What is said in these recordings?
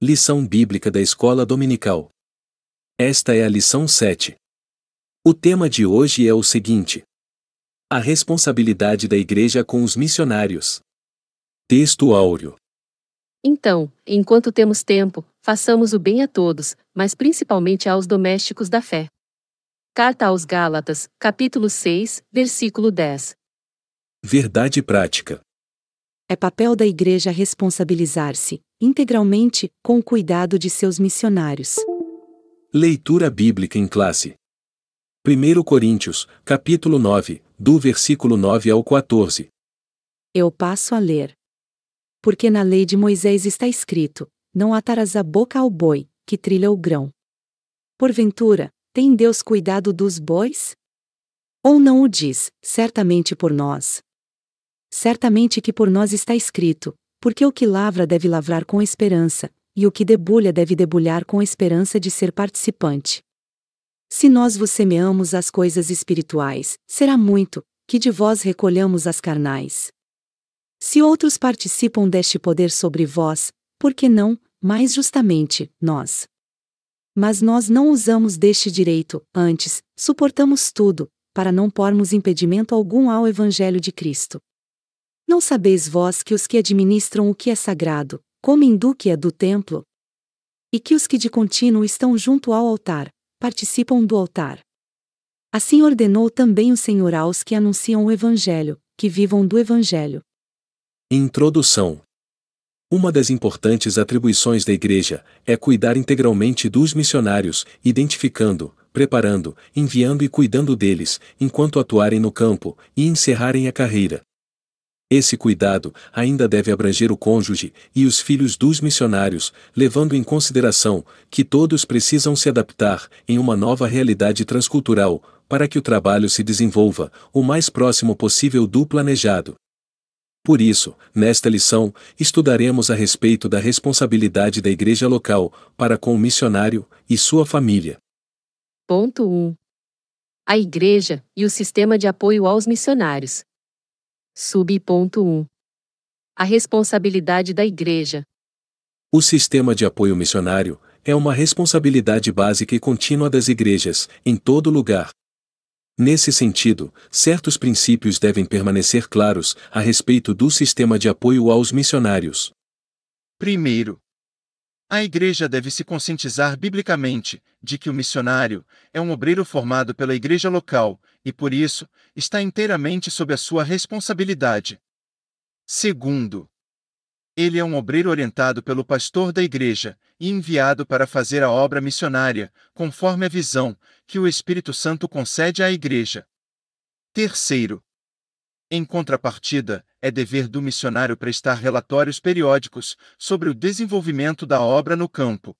Lição Bíblica da Escola Dominical. Esta é a lição 7. O tema de hoje é o seguinte: A responsabilidade da Igreja com os missionários. Texto áureo. Então, enquanto temos tempo, façamos o bem a todos, mas principalmente aos domésticos da fé. Carta aos Gálatas, capítulo 6, versículo 10. Verdade prática. É papel da Igreja responsabilizar-se, integralmente, com o cuidado de seus missionários. Leitura bíblica em classe. 1 Coríntios, capítulo 9, do versículo 9 ao 14. Eu passo a ler. Porque na lei de Moisés está escrito: Não atarás a boca ao boi, que trilha o grão. Porventura, tem Deus cuidado dos bois? Ou não o diz, certamente por nós, Certamente que por nós está escrito: porque o que lavra deve lavrar com esperança, e o que debulha deve debulhar com esperança de ser participante. Se nós vos semeamos as coisas espirituais, será muito, que de vós recolhamos as carnais. Se outros participam deste poder sobre vós, por que não, mais justamente, nós? Mas nós não usamos deste direito, antes, suportamos tudo, para não pormos impedimento algum ao Evangelho de Cristo. Não sabeis vós que os que administram o que é sagrado, comem do que é do templo? E que os que de contínuo estão junto ao altar, participam do altar. Assim ordenou também o Senhor aos que anunciam o Evangelho, que vivam do Evangelho. Introdução Uma das importantes atribuições da Igreja é cuidar integralmente dos missionários, identificando, preparando, enviando e cuidando deles, enquanto atuarem no campo e encerrarem a carreira, esse cuidado ainda deve abranger o cônjuge e os filhos dos missionários, levando em consideração que todos precisam se adaptar em uma nova realidade transcultural para que o trabalho se desenvolva o mais próximo possível do planejado. Por isso, nesta lição, estudaremos a respeito da responsabilidade da igreja local para com o missionário e sua família. Ponto 1. A igreja e o sistema de apoio aos missionários. Sub.1 A responsabilidade da Igreja. O sistema de apoio missionário é uma responsabilidade básica e contínua das igrejas, em todo lugar. Nesse sentido, certos princípios devem permanecer claros a respeito do sistema de apoio aos missionários. Primeiro, a Igreja deve se conscientizar biblicamente de que o missionário é um obreiro formado pela Igreja local e, por isso, está inteiramente sob a sua responsabilidade. Segundo, ele é um obreiro orientado pelo pastor da Igreja e enviado para fazer a obra missionária, conforme a visão que o Espírito Santo concede à Igreja. Terceiro, em contrapartida, é dever do missionário prestar relatórios periódicos sobre o desenvolvimento da obra no campo.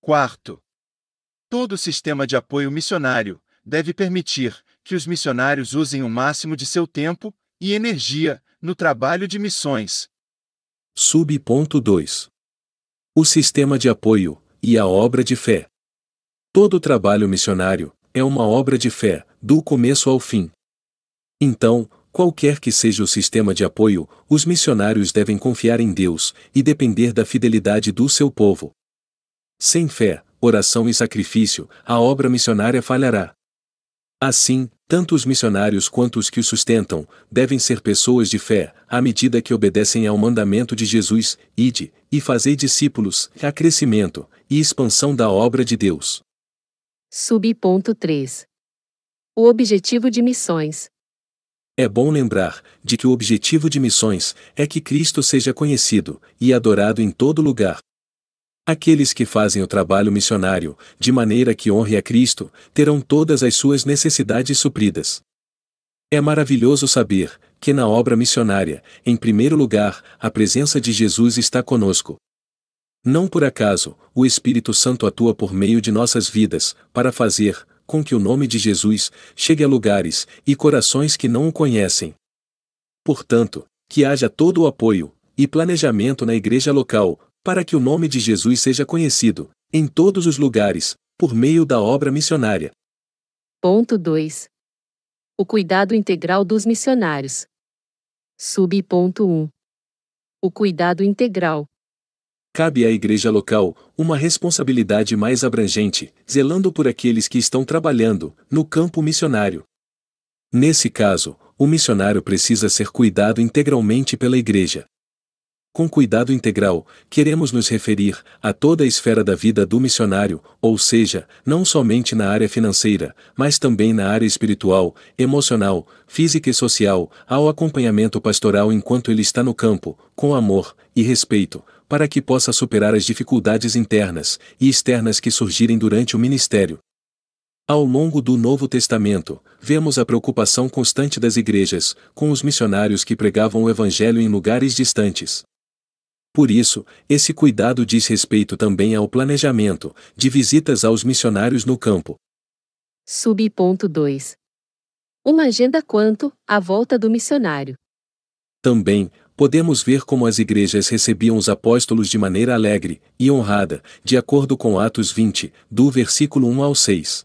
Quarto, todo sistema de apoio missionário deve permitir que os missionários usem o máximo de seu tempo e energia no trabalho de missões. Subponto 2. O sistema de apoio e a obra de fé. Todo trabalho missionário é uma obra de fé, do começo ao fim. Então, Qualquer que seja o sistema de apoio, os missionários devem confiar em Deus e depender da fidelidade do seu povo. Sem fé, oração e sacrifício, a obra missionária falhará. Assim, tanto os missionários quanto os que os sustentam devem ser pessoas de fé, à medida que obedecem ao mandamento de Jesus: ide e fazei discípulos, a crescimento e expansão da obra de Deus. Sub.3 O objetivo de missões é bom lembrar de que o objetivo de missões é que Cristo seja conhecido e adorado em todo lugar. Aqueles que fazem o trabalho missionário, de maneira que honre a Cristo, terão todas as suas necessidades supridas. É maravilhoso saber que na obra missionária, em primeiro lugar, a presença de Jesus está conosco. Não por acaso, o Espírito Santo atua por meio de nossas vidas, para fazer, com que o nome de Jesus chegue a lugares e corações que não o conhecem. Portanto, que haja todo o apoio e planejamento na igreja local, para que o nome de Jesus seja conhecido, em todos os lugares, por meio da obra missionária. Ponto 2. O cuidado integral dos missionários. 1. O cuidado integral cabe à igreja local uma responsabilidade mais abrangente, zelando por aqueles que estão trabalhando no campo missionário. Nesse caso, o missionário precisa ser cuidado integralmente pela igreja. Com cuidado integral, queremos nos referir a toda a esfera da vida do missionário, ou seja, não somente na área financeira, mas também na área espiritual, emocional, física e social, ao acompanhamento pastoral enquanto ele está no campo, com amor e respeito, para que possa superar as dificuldades internas e externas que surgirem durante o ministério. Ao longo do Novo Testamento, vemos a preocupação constante das igrejas com os missionários que pregavam o Evangelho em lugares distantes. Por isso, esse cuidado diz respeito também ao planejamento de visitas aos missionários no campo. Subponto 2. Uma agenda quanto à volta do missionário. Também, podemos ver como as igrejas recebiam os apóstolos de maneira alegre e honrada, de acordo com Atos 20, do versículo 1 ao 6.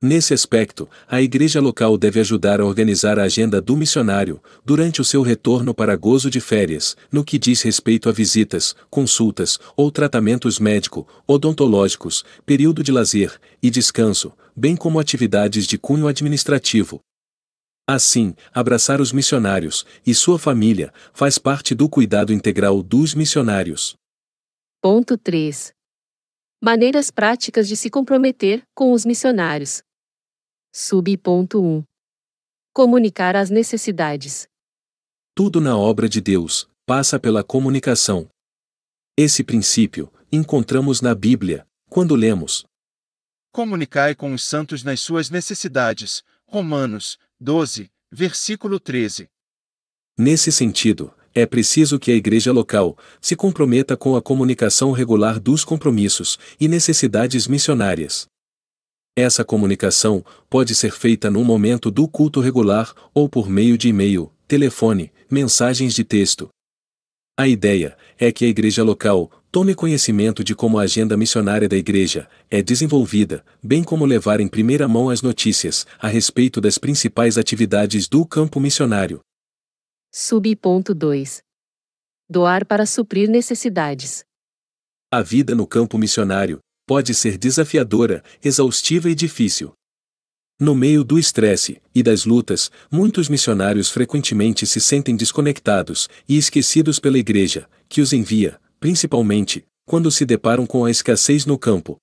Nesse aspecto, a igreja local deve ajudar a organizar a agenda do missionário, durante o seu retorno para gozo de férias, no que diz respeito a visitas, consultas ou tratamentos médico-odontológicos, período de lazer e descanso, bem como atividades de cunho administrativo, Assim, abraçar os missionários e sua família faz parte do cuidado integral dos missionários. Ponto 3. Maneiras práticas de se comprometer com os missionários. Subponto 1. Comunicar as necessidades. Tudo na obra de Deus passa pela comunicação. Esse princípio encontramos na Bíblia, quando lemos: Comunicai com os santos nas suas necessidades. Romanos 12, versículo 13. Nesse sentido, é preciso que a igreja local se comprometa com a comunicação regular dos compromissos e necessidades missionárias. Essa comunicação pode ser feita no momento do culto regular ou por meio de e-mail, telefone, mensagens de texto. A ideia é que a igreja local Tome conhecimento de como a agenda missionária da Igreja é desenvolvida, bem como levar em primeira mão as notícias a respeito das principais atividades do campo missionário. Subponto 2 Doar para suprir necessidades. A vida no campo missionário pode ser desafiadora, exaustiva e difícil. No meio do estresse e das lutas, muitos missionários frequentemente se sentem desconectados e esquecidos pela igreja, que os envia, principalmente, quando se deparam com a escassez no campo.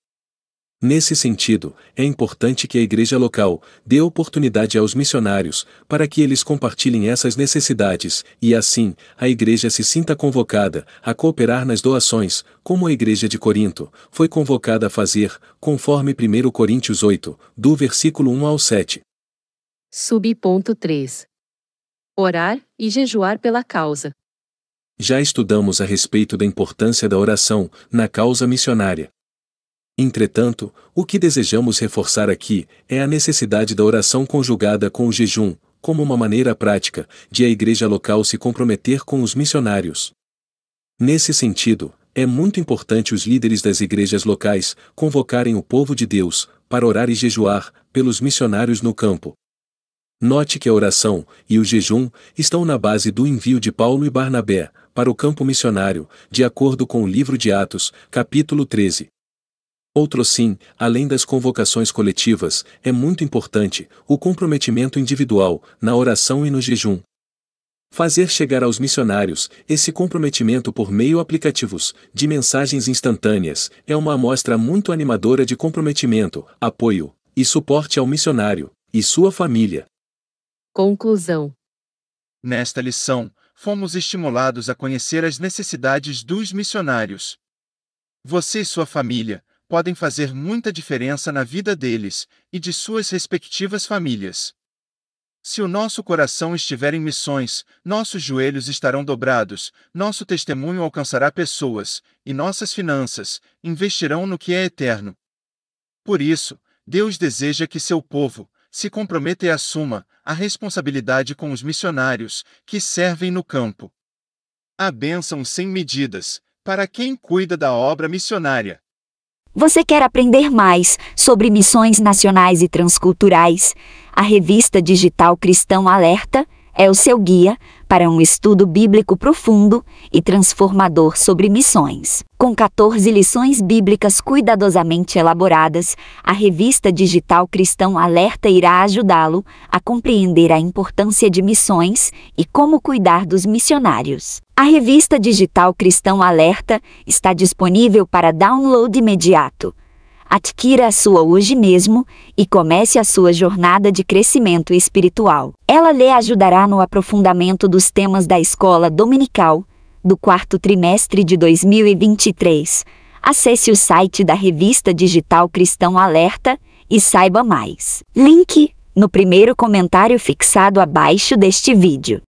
Nesse sentido, é importante que a igreja local dê oportunidade aos missionários para que eles compartilhem essas necessidades e assim a igreja se sinta convocada a cooperar nas doações, como a igreja de Corinto foi convocada a fazer, conforme 1 Coríntios 8, do versículo 1 ao 7. Sub.3 Orar e jejuar pela causa já estudamos a respeito da importância da oração na causa missionária. Entretanto, o que desejamos reforçar aqui é a necessidade da oração conjugada com o jejum, como uma maneira prática de a igreja local se comprometer com os missionários. Nesse sentido, é muito importante os líderes das igrejas locais convocarem o povo de Deus para orar e jejuar pelos missionários no campo. Note que a oração e o jejum estão na base do envio de Paulo e Barnabé, para o campo missionário, de acordo com o livro de Atos, capítulo 13. Outro sim, além das convocações coletivas, é muito importante o comprometimento individual, na oração e no jejum. Fazer chegar aos missionários esse comprometimento por meio aplicativos, de mensagens instantâneas, é uma amostra muito animadora de comprometimento, apoio e suporte ao missionário e sua família. Conclusão Nesta lição, fomos estimulados a conhecer as necessidades dos missionários. Você e sua família podem fazer muita diferença na vida deles e de suas respectivas famílias. Se o nosso coração estiver em missões, nossos joelhos estarão dobrados, nosso testemunho alcançará pessoas, e nossas finanças investirão no que é eterno. Por isso, Deus deseja que seu povo, se comprometa e assuma a responsabilidade com os missionários que servem no campo. A bênção sem medidas para quem cuida da obra missionária. Você quer aprender mais sobre missões nacionais e transculturais? A revista digital Cristão Alerta é o seu guia para um estudo bíblico profundo e transformador sobre missões. Com 14 lições bíblicas cuidadosamente elaboradas, a revista digital Cristão Alerta irá ajudá-lo a compreender a importância de missões e como cuidar dos missionários. A revista digital Cristão Alerta está disponível para download imediato Adquira a sua hoje mesmo e comece a sua jornada de crescimento espiritual. Ela lhe ajudará no aprofundamento dos temas da escola dominical do quarto trimestre de 2023. Acesse o site da revista digital Cristão Alerta e saiba mais. Link no primeiro comentário fixado abaixo deste vídeo.